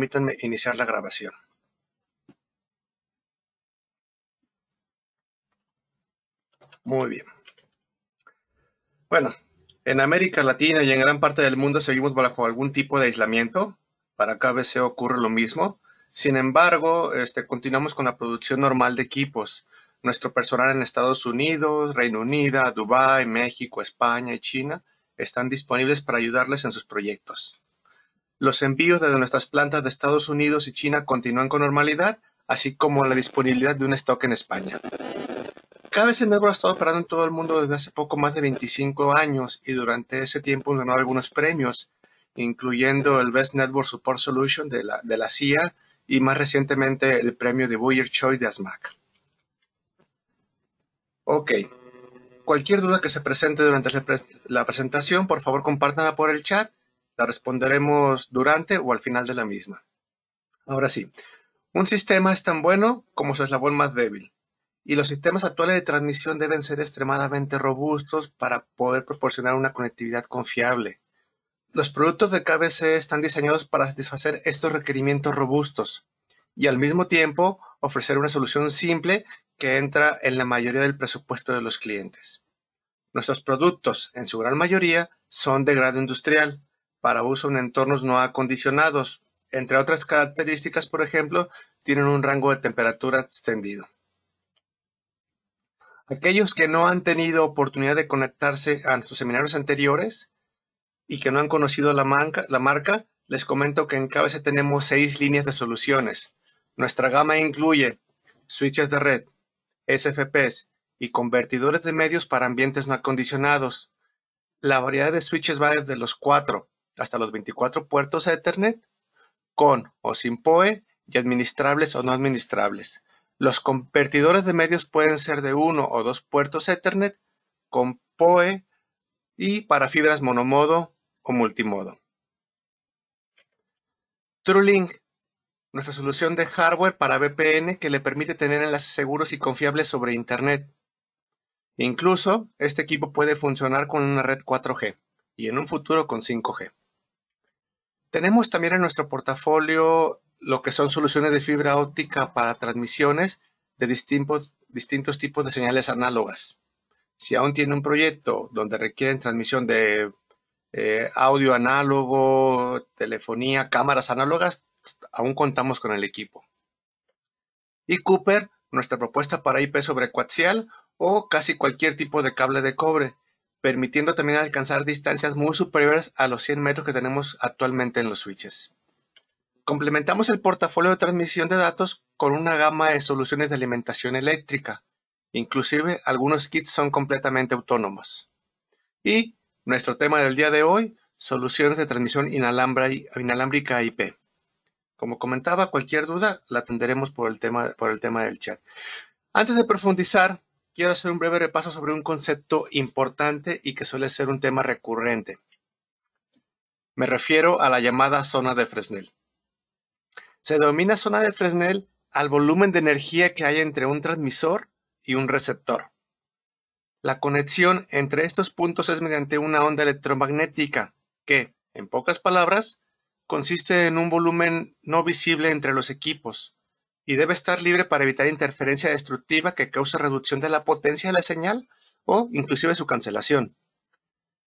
Permítanme iniciar la grabación. Muy bien. Bueno, en América Latina y en gran parte del mundo seguimos bajo algún tipo de aislamiento. Para KBC ocurre lo mismo. Sin embargo, este, continuamos con la producción normal de equipos. Nuestro personal en Estados Unidos, Reino Unido, Dubái, México, España y China están disponibles para ayudarles en sus proyectos. Los envíos desde nuestras plantas de Estados Unidos y China continúan con normalidad, así como la disponibilidad de un stock en España. Cabeza Network ha estado operando en todo el mundo desde hace poco más de 25 años y durante ese tiempo ganó algunos premios, incluyendo el Best Network Support Solution de la, de la CIA y más recientemente el premio de Buyer Choice de ASMAC. Ok. Cualquier duda que se presente durante la presentación, por favor compártanla por el chat la responderemos durante o al final de la misma. Ahora sí, un sistema es tan bueno como su eslabón más débil, y los sistemas actuales de transmisión deben ser extremadamente robustos para poder proporcionar una conectividad confiable. Los productos de KBC están diseñados para satisfacer estos requerimientos robustos y al mismo tiempo ofrecer una solución simple que entra en la mayoría del presupuesto de los clientes. Nuestros productos, en su gran mayoría, son de grado industrial, para uso en entornos no acondicionados. Entre otras características, por ejemplo, tienen un rango de temperatura extendido. Aquellos que no han tenido oportunidad de conectarse a nuestros seminarios anteriores y que no han conocido la marca, les comento que en KBC tenemos seis líneas de soluciones. Nuestra gama incluye switches de red, SFPs y convertidores de medios para ambientes no acondicionados. La variedad de switches va desde los cuatro, hasta los 24 puertos Ethernet con o sin PoE y administrables o no administrables. Los convertidores de medios pueden ser de uno o dos puertos Ethernet con PoE y para fibras monomodo o multimodo. TrueLink, nuestra solución de hardware para VPN que le permite tener enlaces seguros y confiables sobre Internet. Incluso, este equipo puede funcionar con una red 4G y en un futuro con 5G. Tenemos también en nuestro portafolio lo que son soluciones de fibra óptica para transmisiones de distintos, distintos tipos de señales análogas. Si aún tiene un proyecto donde requieren transmisión de eh, audio análogo, telefonía, cámaras análogas, aún contamos con el equipo. Y Cooper, nuestra propuesta para IP sobre coaxial o casi cualquier tipo de cable de cobre, permitiendo también alcanzar distancias muy superiores a los 100 metros que tenemos actualmente en los switches. Complementamos el portafolio de transmisión de datos con una gama de soluciones de alimentación eléctrica. Inclusive algunos kits son completamente autónomos. Y nuestro tema del día de hoy, soluciones de transmisión inalámbrica IP. Como comentaba, cualquier duda la atenderemos por el tema, por el tema del chat. Antes de profundizar quiero hacer un breve repaso sobre un concepto importante y que suele ser un tema recurrente. Me refiero a la llamada zona de Fresnel. Se denomina zona de Fresnel al volumen de energía que hay entre un transmisor y un receptor. La conexión entre estos puntos es mediante una onda electromagnética que, en pocas palabras, consiste en un volumen no visible entre los equipos, y debe estar libre para evitar interferencia destructiva que cause reducción de la potencia de la señal o inclusive su cancelación.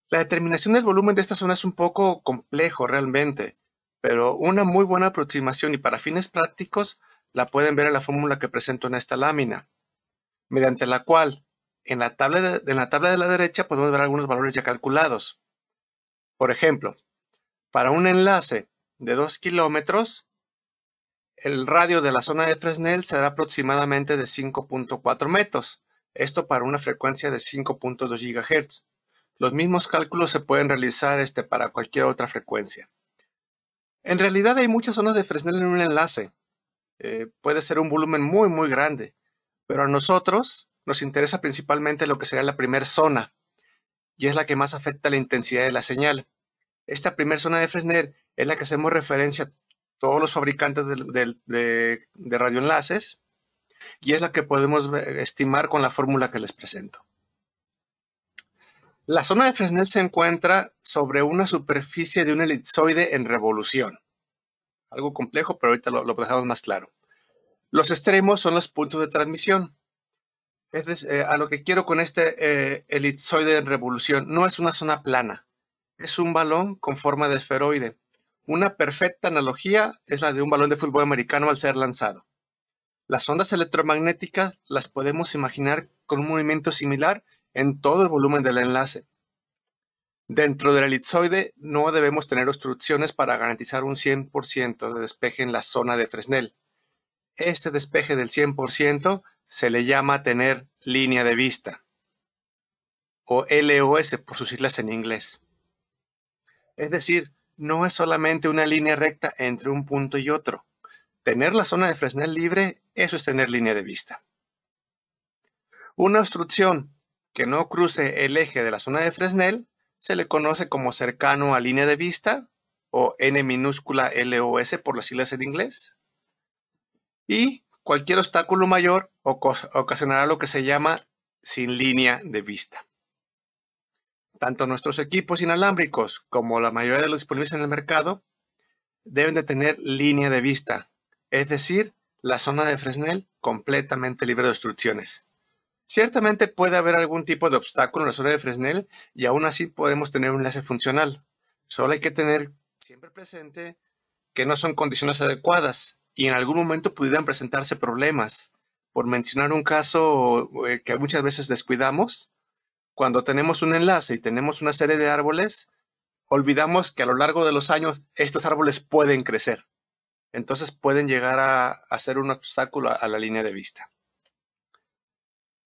La determinación del volumen de esta zona es un poco complejo realmente, pero una muy buena aproximación y para fines prácticos la pueden ver en la fórmula que presento en esta lámina, mediante la cual en la tabla de, en la, tabla de la derecha podemos ver algunos valores ya calculados. Por ejemplo, para un enlace de 2 kilómetros, el radio de la zona de Fresnel será aproximadamente de 5.4 metros, esto para una frecuencia de 5.2 GHz. Los mismos cálculos se pueden realizar este, para cualquier otra frecuencia. En realidad hay muchas zonas de Fresnel en un enlace. Eh, puede ser un volumen muy muy grande, pero a nosotros nos interesa principalmente lo que sería la primera zona, y es la que más afecta la intensidad de la señal. Esta primera zona de Fresnel es la que hacemos referencia todos los fabricantes de, radioenlaces y es la que podemos estimar con la fórmula que les presento. La zona de Fresnel se encuentra sobre una superficie de un elipsoide en revolución. Algo complejo, pero ahorita lo, dejamos más claro. Los extremos son los puntos de transmisión. Es eh, a lo que quiero con este eh, en revolución, no es una zona plana, es un balón con forma de esferoide. Una perfecta analogía es la de un balón de fútbol americano al ser lanzado. Las ondas electromagnéticas las podemos imaginar con un movimiento similar en todo el volumen del enlace. Dentro del elipsoide no debemos tener obstrucciones para garantizar un 100% de despeje en la zona de Fresnel. Este despeje del 100% se le llama tener línea de vista, o LOS por sus siglas en inglés. Es decir, no es solamente una línea recta entre un punto y otro. Tener la zona de Fresnel libre, eso es tener línea de vista. Una obstrucción que no cruce el eje de la zona de Fresnel se le conoce como cercano a línea de vista o N minúscula LOS por las siglas en inglés. Y cualquier obstáculo mayor ocasionará lo que se llama sin línea de vista. Tanto nuestros equipos inalámbricos como la mayoría de los disponibles en el mercado deben de tener línea de vista, es decir, la zona de Fresnel completamente libre de obstrucciones. Ciertamente puede haber algún tipo de obstáculo en la zona de Fresnel y aún así podemos tener un enlace funcional. Solo hay que tener siempre presente que no son condiciones adecuadas y en algún momento pudieran presentarse problemas. Por mencionar un caso eh, que muchas veces descuidamos, cuando tenemos un enlace y tenemos una serie de árboles, olvidamos que a lo largo de los años estos árboles pueden crecer. Entonces pueden llegar a, hacer ser un obstáculo a, la línea de vista.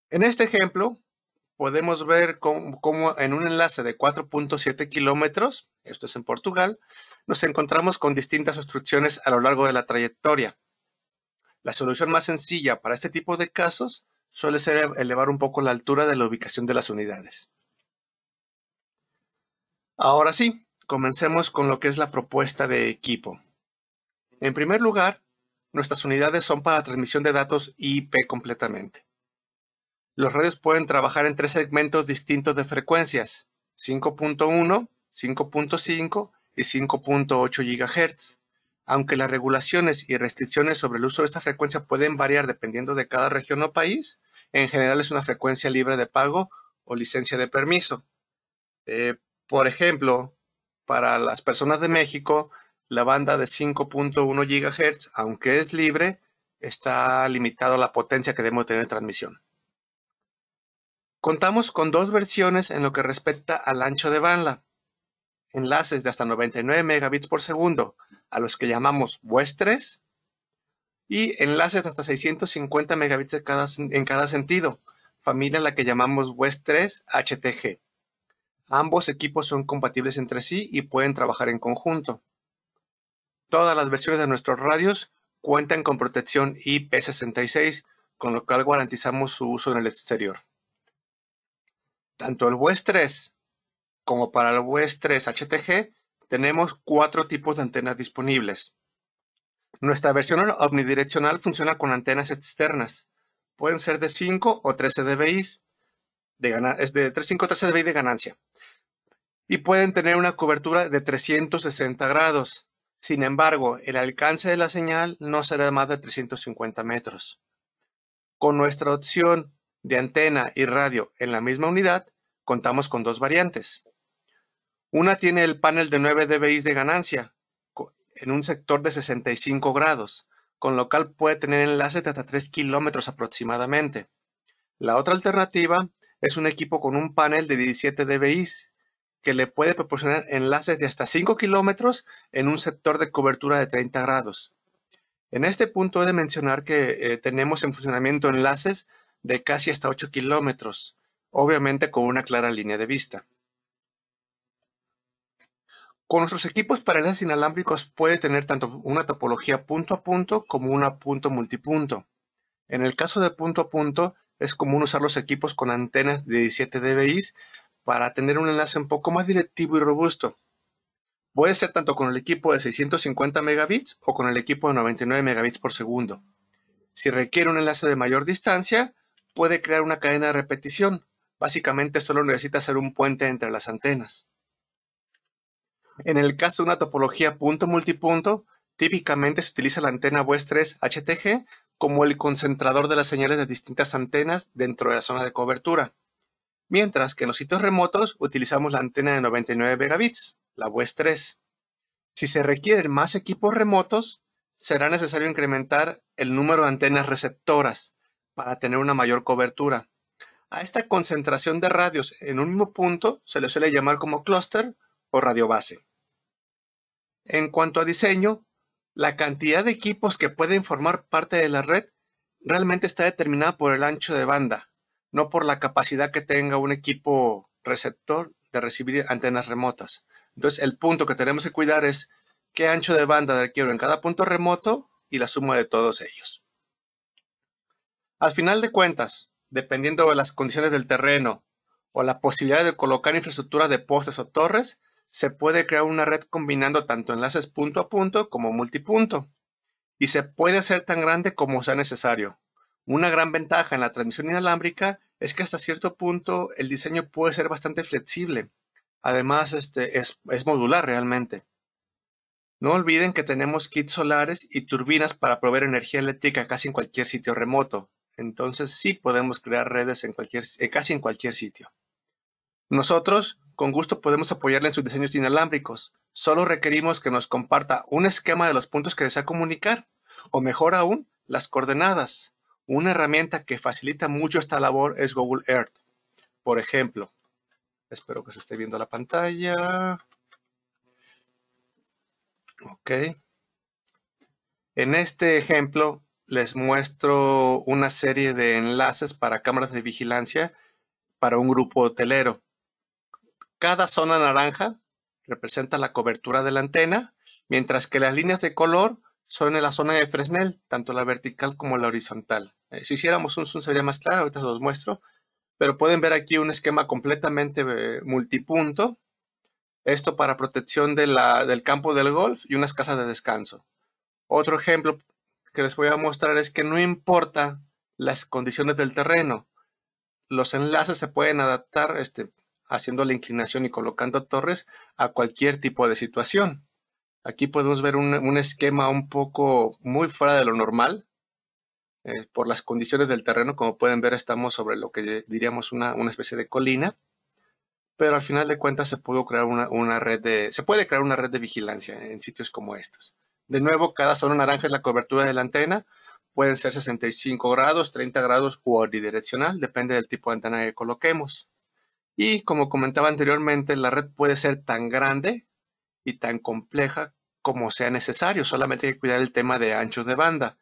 En este ejemplo, podemos ver cómo, cómo en un enlace de 4.7 kilómetros, esto es en Portugal, nos encontramos con distintas obstrucciones a lo largo de la trayectoria. La solución más sencilla para este tipo de casos suele ser e-, elevar un poco la altura de la ubicación de las unidades. Ahora sí, comencemos con lo que es la propuesta de equipo. En primer lugar, nuestras unidades son para transmisión de datos IP completamente. Los radios pueden trabajar en tres segmentos distintos de frecuencias, 5.1, 5.5 y 5.8 GHz aunque las regulaciones y restricciones sobre el uso de esta frecuencia pueden variar dependiendo de cada región o país, en general es una frecuencia libre de pago o licencia de permiso. Eh, por ejemplo, para las personas de México, la banda de 5.1 GHz, aunque es libre, está limitado a la potencia que debemos tener de transmisión. Contamos con dos versiones en lo que respecta al ancho de banda enlaces de hasta 99 megabits por segundo, a los que llamamos WES-3, y enlaces de hasta 650 megabits en cada, en cada sentido, familia a la que llamamos WES3 HTG. Ambos equipos son compatibles entre sí y pueden trabajar en conjunto. Todas las versiones de nuestros radios cuentan con protección IP66, con lo cual garantizamos su uso en el exterior. Tanto el WES3 como para el WES 3 HTG, tenemos cuatro tipos de antenas disponibles. Nuestra versión omnidireccional funciona con antenas externas. Pueden ser de 5 o 13 dBi, de 13 dBi de ganancia. Y pueden tener una cobertura de 360 grados. Sin embargo, el alcance de la señal no será de más de 350 metros. Con nuestra opción de antena y radio en la misma unidad, contamos con dos variantes. Una tiene el panel de 9 dBi de ganancia en un sector de 65 grados, con lo cual puede tener enlaces de hasta 3 kilómetros aproximadamente. La otra alternativa es un equipo con un panel de 17 dBi que le puede proporcionar enlaces de hasta 5 kilómetros en un sector de cobertura de 30 grados. En este punto he de mencionar que eh, tenemos en funcionamiento enlaces de casi hasta 8 kilómetros, obviamente con una clara línea de vista. Con nuestros equipos para enlaces inalámbricos puede tener tanto una topología punto a punto como una punto multipunto. En el caso de punto a punto, es común usar los equipos con antenas de 17 dBi para tener un enlace un poco más directivo y robusto. Puede ser tanto con el equipo de 650 megabits o con el equipo de 99 megabits por segundo. Si requiere un enlace de mayor distancia, puede crear una cadena de repetición. Básicamente solo necesita hacer un puente entre las antenas. En el caso de una topología punto-multipunto, típicamente se utiliza la antena wes 3 HTG como el concentrador de las señales de distintas antenas dentro de la zona de cobertura, mientras que en los sitios remotos utilizamos la antena de 99 megabits, la wes 3. Si se requieren más equipos remotos, será necesario incrementar el número de antenas receptoras para tener una mayor cobertura. A esta concentración de radios en un mismo punto se le suele llamar como clúster o radio base. En cuanto a diseño, la cantidad de equipos que pueden formar parte de la red realmente está determinada por el ancho de banda, no por la capacidad que tenga un equipo receptor de recibir antenas remotas. Entonces, el punto que tenemos que cuidar es qué ancho de banda requiero en cada punto remoto y la suma de todos ellos. Al final de cuentas, dependiendo de las condiciones del terreno o la posibilidad de colocar infraestructura de postes o torres, se puede crear una red combinando tanto enlaces punto a punto como multipunto y se puede hacer tan grande como sea necesario. Una gran ventaja en la transmisión inalámbrica es que hasta cierto punto el diseño puede ser bastante flexible. Además, este es, modular realmente. No olviden que tenemos kits solares y turbinas para proveer energía eléctrica casi en cualquier sitio remoto. Entonces sí podemos crear redes en cualquier, eh, casi en cualquier sitio. Nosotros con gusto podemos apoyarle en sus diseños inalámbricos. Solo requerimos que nos comparta un esquema de los puntos que desea comunicar, o mejor aún, las coordenadas. Una herramienta que facilita mucho esta labor es Google Earth. Por ejemplo, espero que se esté viendo la pantalla. Ok. En este ejemplo les muestro una serie de enlaces para cámaras de vigilancia para un grupo hotelero. Cada zona naranja representa la cobertura de la antena, mientras que las líneas de color son en la zona de Fresnel, tanto la vertical como la horizontal. Eh, si hiciéramos un zoom sería más claro, ahorita se los muestro, pero pueden ver aquí un esquema completamente eh, multipunto, esto para protección del campo del golf y unas casas de descanso. Otro ejemplo que les voy a mostrar es que no importa las condiciones del terreno, los enlaces se pueden adaptar este, haciendo la inclinación y colocando torres a cualquier tipo de situación. Aquí podemos ver un, esquema un poco muy fuera de lo normal eh, por las condiciones del terreno. Como pueden ver, estamos sobre lo que diríamos una, especie de colina, pero al final de cuentas se crear una, red de, se puede crear una red de vigilancia en sitios como estos. De nuevo, cada zona naranja es la cobertura de la antena. Pueden ser 65 grados, 30 grados u bidireccional, depende del tipo de antena que coloquemos. Y como comentaba anteriormente, la red puede ser tan grande y tan compleja como sea necesario, solamente hay que cuidar el tema de anchos de banda.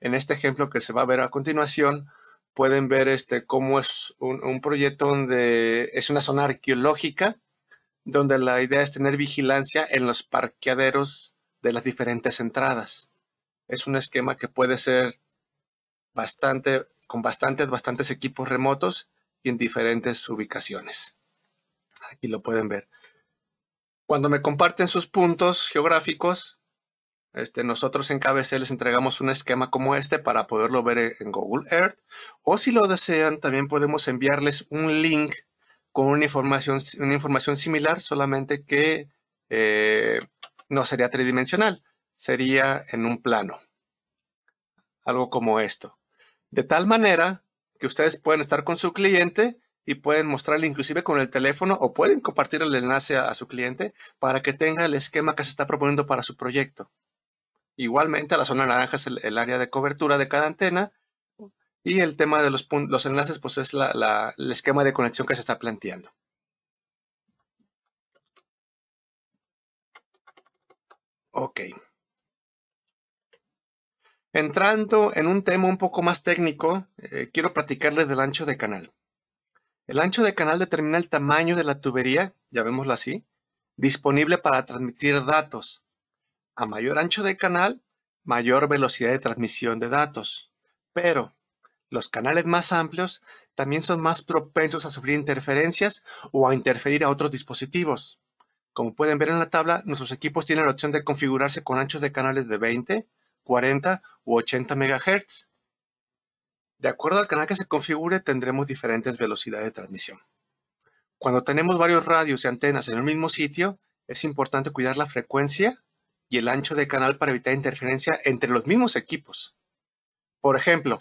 En este ejemplo que se va a ver a continuación, pueden ver este, cómo es un, proyecto donde es una zona arqueológica, donde la idea es tener vigilancia en los parqueaderos de las diferentes entradas. Es un esquema que puede ser bastante, con bastantes, bastantes equipos remotos en diferentes ubicaciones. Aquí lo pueden ver. Cuando me comparten sus puntos geográficos, este, nosotros en KBC les entregamos un esquema como este para poderlo ver en Google Earth. O si lo desean, también podemos enviarles un link con una información, una información similar, solamente que eh, no sería tridimensional, sería en un plano. Algo como esto. De tal manera que ustedes pueden estar con su cliente y pueden mostrarle inclusive con el teléfono o pueden compartir el enlace a, su cliente para que tenga el esquema que se está proponiendo para su proyecto. Igualmente, la zona naranja es el, área de cobertura de cada antena y el tema de los, los enlaces pues es el esquema de conexión que se está planteando. Ok. Entrando en un tema un poco más técnico, eh, quiero platicarles del ancho de canal. El ancho de canal determina el tamaño de la tubería, llamémosla así, disponible para transmitir datos. A mayor ancho de canal, mayor velocidad de transmisión de datos. Pero los canales más amplios también son más propensos a sufrir interferencias o a interferir a otros dispositivos. Como pueden ver en la tabla, nuestros equipos tienen la opción de configurarse con anchos de canales de 20, 40 u 80 MHz. De acuerdo al canal que se configure, tendremos diferentes velocidades de transmisión. Cuando tenemos varios radios y antenas en el mismo sitio, es importante cuidar la frecuencia y el ancho de canal para evitar interferencia entre los mismos equipos. Por ejemplo,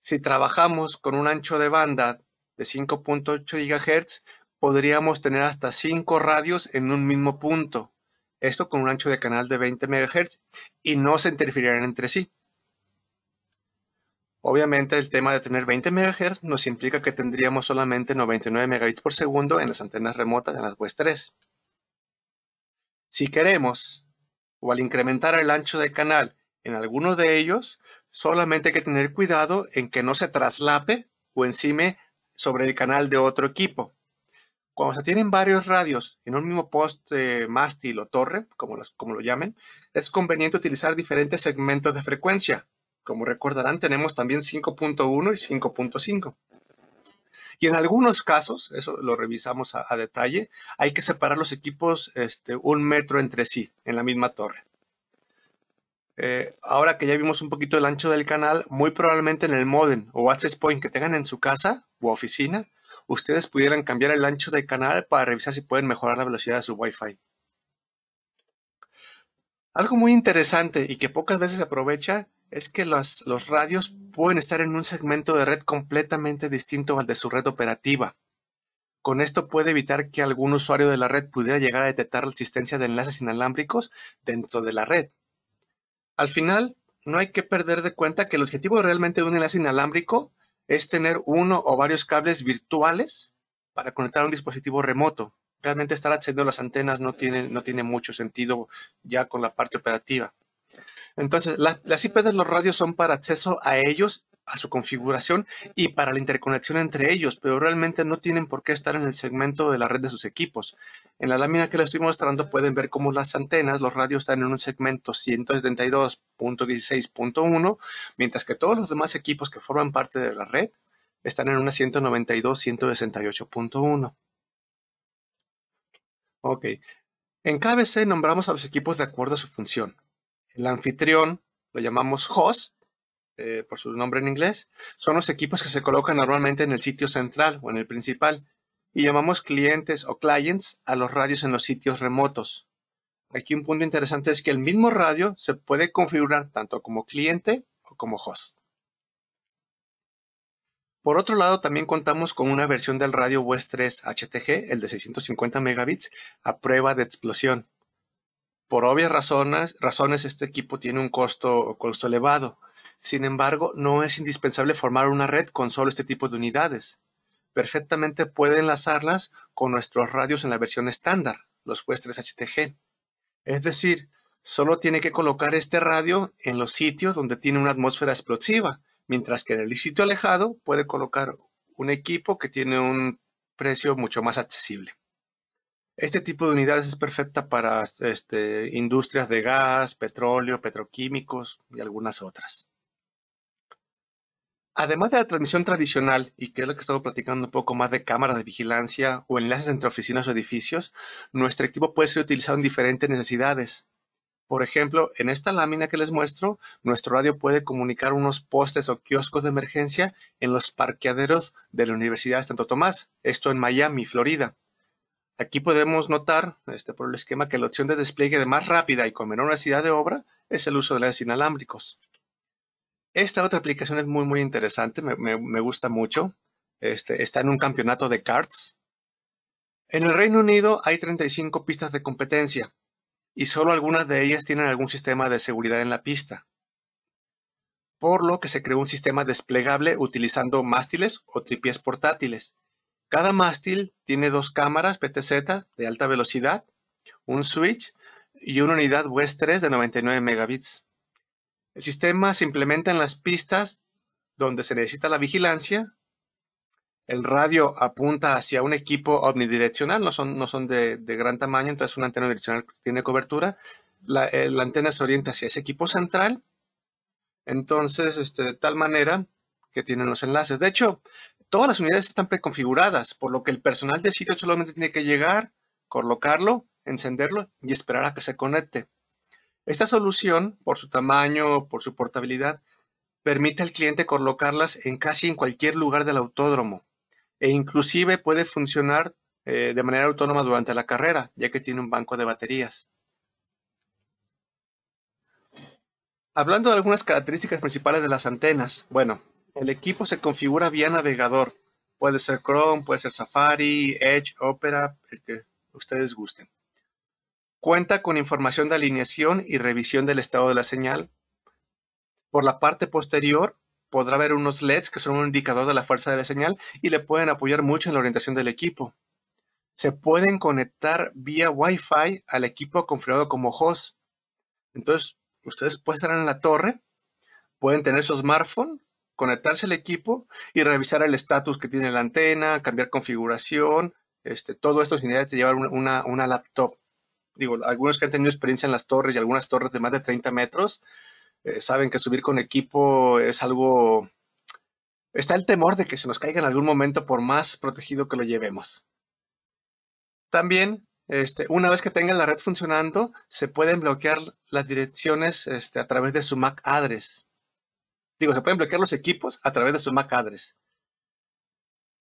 si trabajamos con un ancho de banda de 5.8 GHz, podríamos tener hasta 5 radios en un mismo punto, esto con un ancho de canal de 20 MHz y no se interferirán entre sí. Obviamente el tema de tener 20 MHz nos implica que tendríamos solamente 99 megabits por segundo en las antenas remotas en las web 3. Si queremos, o al incrementar el ancho del canal en alguno de ellos, solamente hay que tener cuidado en que no se traslape o encime sobre el canal de otro equipo cuando se tienen varios radios en un mismo poste, mástil o torre, como, como lo llamen, es conveniente utilizar diferentes segmentos de frecuencia. Como recordarán, tenemos también 5.1 y 5.5. Y en algunos casos, eso lo revisamos a, detalle, hay que separar los equipos este, un metro entre sí, en la misma torre. Eh, ahora que ya vimos un poquito el ancho del canal, muy probablemente en el modem o access point que tengan en su casa u oficina, ustedes pudieran cambiar el ancho de canal para revisar si pueden mejorar la velocidad de su Wi-Fi. Algo muy interesante y que pocas veces se aprovecha es que los, los radios pueden estar en un segmento de red completamente distinto al de su red operativa. Con esto puede evitar que algún usuario de la red pudiera llegar a detectar la existencia de enlaces inalámbricos dentro de la red. Al final, no hay que perder de cuenta que el objetivo realmente de un enlace inalámbrico es tener uno o varios cables virtuales para conectar a un dispositivo remoto. Realmente estar accediendo a las antenas no tiene, no tiene mucho sentido ya con la parte operativa. Entonces, las IP de los radios son para acceso a ellos a su configuración y para la interconexión entre ellos, pero realmente no tienen por qué estar en el segmento de la red de sus equipos. En la lámina que les estoy mostrando pueden ver cómo las antenas, los radios están en un segmento 172.16.1, mientras que todos los demás equipos que forman parte de la red están en una 192.168.1. Ok. En KBC nombramos a los equipos de acuerdo a su función. El anfitrión lo llamamos host eh, por su nombre en inglés, son los equipos que se colocan normalmente en el sitio central o en el principal y llamamos clientes o clients a los radios en los sitios remotos. Aquí un punto interesante es que el mismo radio se puede configurar tanto como cliente o como host. Por otro lado, también contamos con una versión del radio WES 3 HTG, el de 650 megabits, a prueba de explosión. Por obvias razones, razones este equipo tiene un costo, costo elevado, sin embargo, no es indispensable formar una red con solo este tipo de unidades. Perfectamente puede enlazarlas con nuestros radios en la versión estándar, los q 3HTG. Es decir, solo tiene que colocar este radio en los sitios donde tiene una atmósfera explosiva, mientras que en el sitio alejado puede colocar un equipo que tiene un precio mucho más accesible. Este tipo de unidades es perfecta para este, industrias de gas, petróleo, petroquímicos y algunas otras además de la transmisión tradicional, y que es lo que estado platicando un poco más de cámara de vigilancia o enlaces entre oficinas o edificios, nuestro equipo puede ser utilizado en diferentes necesidades. Por ejemplo, en esta lámina que les muestro, nuestro radio puede comunicar unos postes o kioscos de emergencia en los parqueaderos de la Universidad de Santo Tomás, esto en Miami, Florida. Aquí podemos notar, este, por el esquema, que la opción de despliegue de más rápida y con menor necesidad de obra es el uso de lentes inalámbricos. Esta otra aplicación es muy, muy interesante, me, gusta mucho. Este, está en un campeonato de karts. En el Reino Unido hay 35 pistas de competencia y solo algunas de ellas tienen algún sistema de seguridad en la pista. Por lo que se creó un sistema desplegable utilizando mástiles o tripies portátiles. Cada mástil tiene dos cámaras PTZ de alta velocidad, un switch y una unidad WES 3 de 99 megabits. El sistema se implementa en las pistas donde se necesita la vigilancia. El radio apunta hacia un equipo omnidireccional, no son, de, gran tamaño, entonces una antena direccional tiene cobertura. La, eh, antena se orienta hacia ese equipo central. Entonces, este, de tal manera que tienen los enlaces. De hecho, todas las unidades están preconfiguradas, por lo que el personal de sitio solamente tiene que llegar, colocarlo, encenderlo y esperar a que se conecte. Esta solución, por su tamaño, por su portabilidad, permite al cliente colocarlas en casi en cualquier lugar del autódromo e inclusive puede funcionar eh, de manera autónoma durante la carrera, ya que tiene un banco de baterías. Hablando de algunas características principales de las antenas, bueno, el equipo se configura vía navegador. Puede ser Chrome, puede ser Safari, Edge, Opera, el que ustedes gusten. Cuenta con información de alineación y revisión del estado de la señal. Por la parte posterior podrá ver unos LEDs que son un indicador de la fuerza de la señal y le pueden apoyar mucho en la orientación del equipo. Se pueden conectar vía Wi-Fi al equipo configurado como host. Entonces, ustedes pueden estar en la torre, pueden tener su smartphone, conectarse al equipo y revisar el estatus que tiene la antena, cambiar configuración, este, todo esto sin necesidad de llevar una laptop digo, algunos que han tenido experiencia en las torres y algunas torres de más de 30 metros, eh, saben que subir con equipo es algo... Está el temor de que se nos caiga en algún momento por más protegido que lo llevemos. También, este, una vez que tengan la red funcionando, se pueden bloquear las direcciones este, a través de su MAC address. Digo, se pueden bloquear los equipos a través de su MAC address.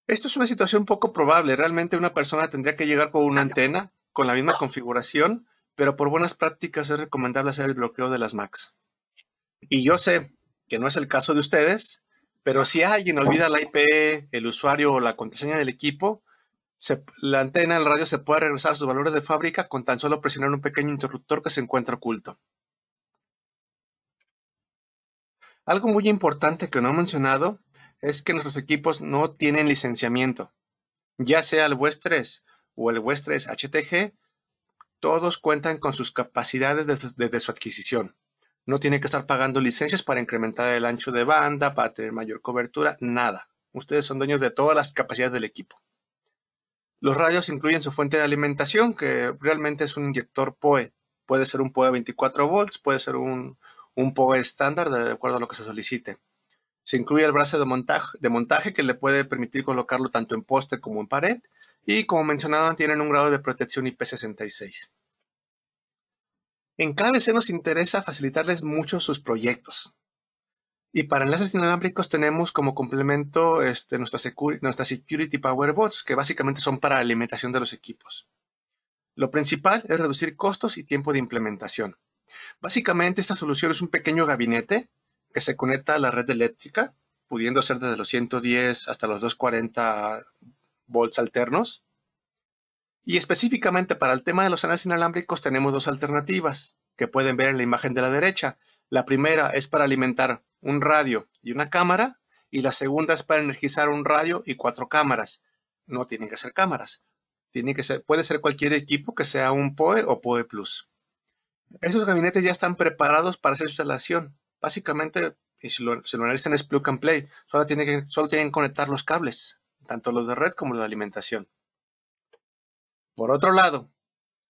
Esto es una situación poco probable. Realmente una persona tendría que llegar con una antena, con la misma configuración, pero por buenas prácticas es recomendable hacer el bloqueo de las Macs. Y yo sé que no es el caso de ustedes, pero si alguien olvida la IP, el usuario o la contraseña del equipo, se, la antena del radio se puede regresar a sus valores de fábrica con tan solo presionar un pequeño interruptor que se encuentra oculto. Algo muy importante que no he mencionado es que nuestros equipos no tienen licenciamiento, ya sea el WES 3 o el West 3 HTG, todos cuentan con sus capacidades desde, su adquisición. No tiene que estar pagando licencias para incrementar el ancho de banda, para tener mayor cobertura, nada. Ustedes son dueños de todas las capacidades del equipo. Los radios incluyen su fuente de alimentación, que realmente es un inyector POE. Puede ser un POE 24 volts, puede ser un, POE estándar, de acuerdo a lo que se solicite. Se incluye el brazo de montaje que le puede permitir colocarlo tanto en poste como en pared y como mencionaba tienen un grado de protección IP66. En se nos interesa facilitarles mucho sus proyectos. Y para enlaces inalámbricos tenemos como complemento este, nuestra, security, nuestra Security Power Bots, que básicamente son para alimentación de los equipos. Lo principal es reducir costos y tiempo de implementación. Básicamente esta solución es un pequeño gabinete que se conecta a la red eléctrica, pudiendo ser desde los 110 hasta los 240 volts alternos. Y específicamente para el tema de los anales inalámbricos tenemos dos alternativas que pueden ver en la imagen de la derecha. La primera es para alimentar un radio y una cámara y la segunda es para energizar un radio y cuatro cámaras. No tienen que ser cámaras. Tiene que ser, puede ser cualquier equipo que sea un POE o POE e Plus. Esos gabinetes ya están preparados para hacer su instalación. Básicamente, si lo, analizan, es plug and play. Solo, tiene que, solo tienen que conectar los cables tanto los de red como los de alimentación. Por otro lado,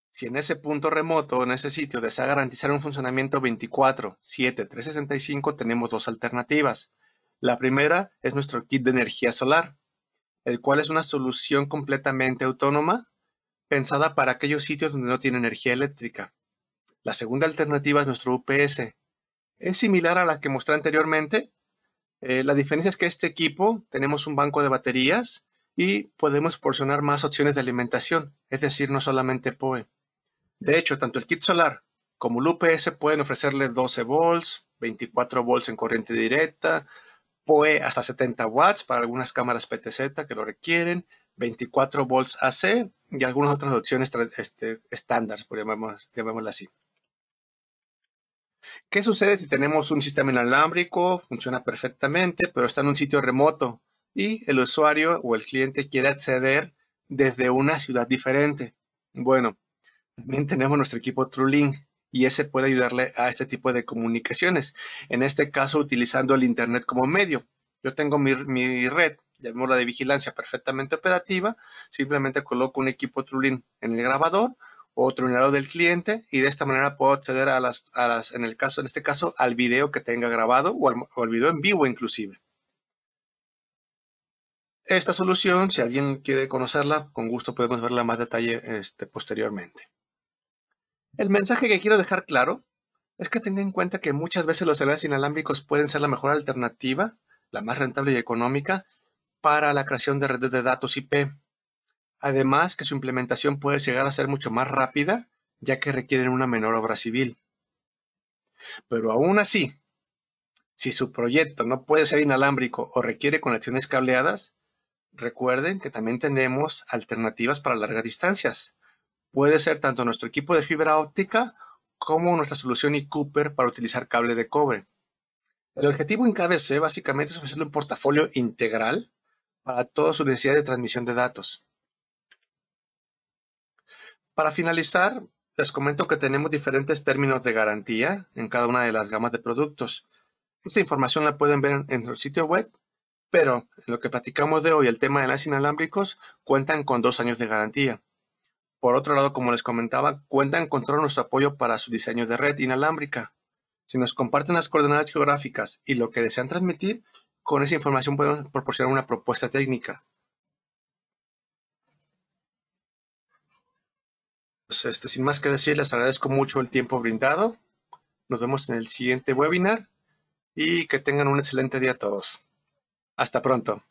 si en ese punto remoto, en ese sitio, desea garantizar un funcionamiento 24, 7, 365, tenemos dos alternativas. La primera es nuestro kit de energía solar, el cual es una solución completamente autónoma pensada para aquellos sitios donde no tiene energía eléctrica. La segunda alternativa es nuestro UPS. Es similar a la que mostré anteriormente, eh, la diferencia es que este equipo tenemos un banco de baterías y podemos proporcionar más opciones de alimentación, es decir, no solamente POE. De hecho, tanto el kit solar como el UPS pueden ofrecerle 12 volts, 24 volts en corriente directa, POE hasta 70 watts para algunas cámaras PTZ que lo requieren, 24 volts AC y algunas otras opciones este, estándar, por llamarlas así. ¿Qué sucede si tenemos un sistema inalámbrico? Funciona perfectamente, pero está en un sitio remoto y el usuario o el cliente quiere acceder desde una ciudad diferente. Bueno, también tenemos nuestro equipo TrueLink y ese puede ayudarle a este tipo de comunicaciones. En este caso, utilizando el Internet como medio. Yo tengo mi, red, llamémosla de vigilancia, perfectamente operativa. Simplemente coloco un equipo TrueLink en el grabador otro lado del cliente y de esta manera puedo acceder a las, las, en el caso, en este caso, al video que tenga grabado o al, video en vivo inclusive. Esta solución, si alguien quiere conocerla, con gusto podemos verla más detalle este, posteriormente. El mensaje que quiero dejar claro es que tenga en cuenta que muchas veces los celulares inalámbricos pueden ser la mejor alternativa, la más rentable y económica, para la creación de redes de datos IP Además que su implementación puede llegar a ser mucho más rápida, ya que requieren una menor obra civil. Pero aún así, si su proyecto no puede ser inalámbrico o requiere conexiones cableadas, recuerden que también tenemos alternativas para largas distancias. Puede ser tanto nuestro equipo de fibra óptica como nuestra solución e-Cooper para utilizar cable de cobre. El objetivo en KBC básicamente es ofrecerle un portafolio integral para todas sus necesidades de transmisión de datos. Para finalizar, les comento que tenemos diferentes términos de garantía en cada una de las gamas de productos. Esta información la pueden ver en nuestro sitio web, pero en lo que platicamos de hoy, el tema de las inalámbricos, cuentan con dos años de garantía. Por otro lado, como les comentaba, cuentan con todo nuestro apoyo para su diseño de red inalámbrica. Si nos comparten las coordenadas geográficas y lo que desean transmitir, con esa información podemos proporcionar una propuesta técnica. Pues, este, sin más que decir, les agradezco mucho el tiempo brindado. Nos vemos en el siguiente webinar y que tengan un excelente día a todos. Hasta pronto.